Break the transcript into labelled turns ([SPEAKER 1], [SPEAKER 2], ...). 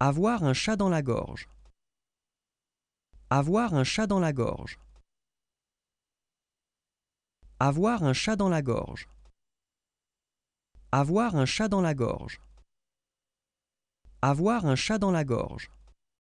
[SPEAKER 1] Avoir un chat dans la gorge. Avoir un chat dans la gorge. Avoir un chat dans la gorge. Avoir un chat dans la gorge. Avoir un chat dans la gorge.